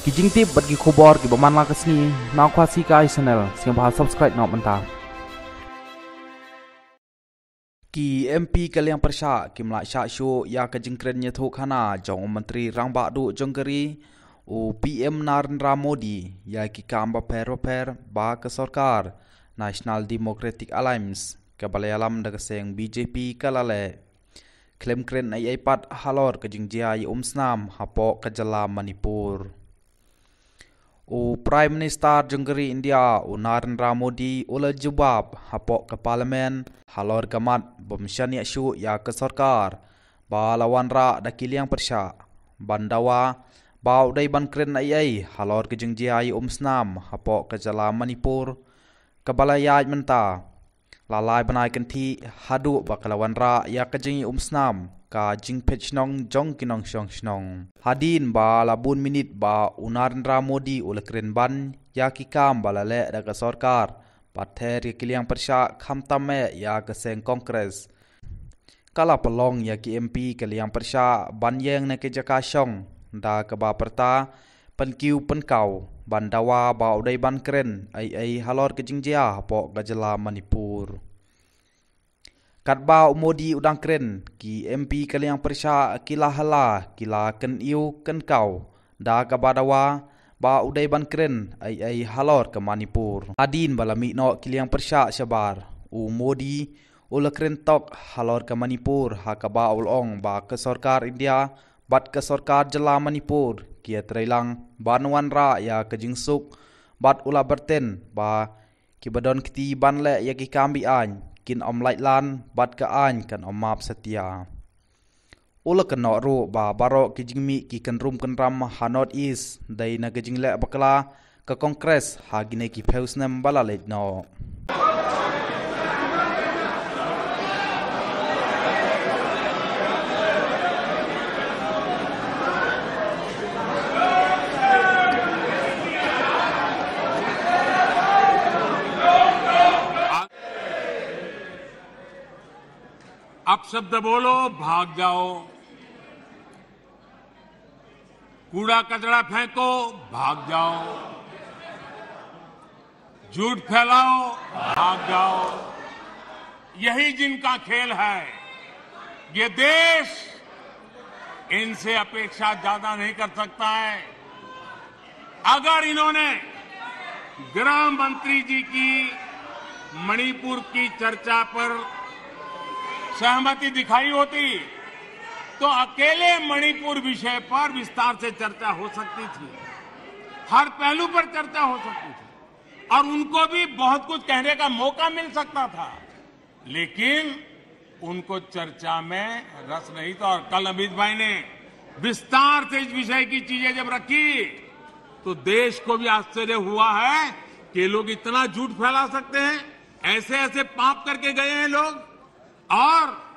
kijing tip bagi khobar ki baman la kasni na kwasi kai channel sing ba subscribe na manta ki mp kalyang persha ki mla sha sho ya ka jingkren nya tho khana menteri rang ba du jonggeri o pm narendra modi ya ki kamba pero per ba ka sarkar national democratic alliance ke balayalam daga seng bjp kalale klem kren ai ai halor ka jingjia umsnam hapo ka jala manipur U Prime Minister Jenggeri India U Narendra Modi Ula Jubab Hapok ke Parlimen Halor Gamat Bumshan Yaksu Ya ke Sorkar Ba Lawan Ra Dakil Yang Persya Bandawa Ba Udai Ban Keren Ayai Halor ke Jengji Ayi umsnam, Senam Hapok ke Jala Manipur Ke Balayaj Menta Lalai Benai Kenti Hadu Ba Kelawan Ra Ya ke Jengji umsnam. กาจิงเพชนองจองกินองชองชนองฮาดีนบาลาบุนมินิตบาอุนารนรามดีอุลเครนบันยากิกามบาลาเละกสอรกาปัทเทรกิเลียงประชาคำตามแม่ยากเซงคอนเกรสกาลาปลองยากิเอ็มพีกิเลียงประชาบันแยงในกิจกาชองดากบาปรตาปันคิวปันเก่าบันดาวาบาอุไดบันเครนไอไอฮัลลอร์กิจิงเจียปอกกจลามณิปูร์ kat ba umodi udang kren ki MP kali yang persa kila hala kila ken iu ken kau da kabadawa ba udai ban kren ai ai halor ke Manipur adin balami no kili yang persa sabar Modi ul kren tok halor ke Manipur ha ka ba ul ong ba ke sarkar India bat ke sarkar jela Manipur ki trailang banuan ra ya ke jingsuk bat ula berten ba badon kiti banle ya ki kambi an kin om lai lan bat ka an kan om map setia. ola kan no ro ba baro ki jing mi ki kan rum kan ram ha not is dai na ga jing le bakla ka Kongres ha gine ki phaus nam bala le no अपशब्द बोलो भाग जाओ कूड़ा कचरा फेंको भाग जाओ झूठ फैलाओ भाग जाओ यही जिनका खेल है ये देश इनसे अपेक्षा ज्यादा नहीं कर सकता है अगर इन्होंने गृह मंत्री जी की मणिपुर की चर्चा पर सहमति दिखाई होती तो अकेले मणिपुर विषय पर विस्तार से चर्चा हो सकती थी हर पहलू पर चर्चा हो सकती थी और उनको भी बहुत कुछ कहने का मौका मिल सकता था लेकिन उनको चर्चा में रस नहीं था और कल अमित भाई ने विस्तार से इस विषय की चीजें जब रखी तो देश को भी आश्चर्य हुआ है कि लोग इतना झूठ फैला सकते हैं ऐसे ऐसे पाप करके गए हैं लोग और